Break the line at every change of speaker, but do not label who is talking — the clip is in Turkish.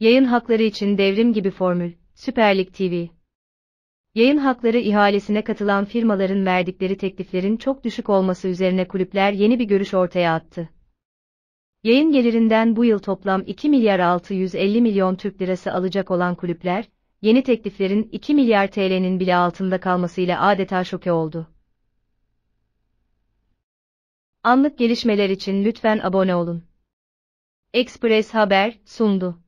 Yayın hakları için devrim gibi formül, Süper Lig TV. Yayın hakları ihalesine katılan firmaların verdikleri tekliflerin çok düşük olması üzerine kulüpler yeni bir görüş ortaya attı. Yayın gelirinden bu yıl toplam 2 milyar 650 milyon Türk lirası alacak olan kulüpler, yeni tekliflerin 2 milyar TL'nin bile altında kalmasıyla adeta şoke oldu. Anlık gelişmeler için lütfen abone olun. Express Haber sundu.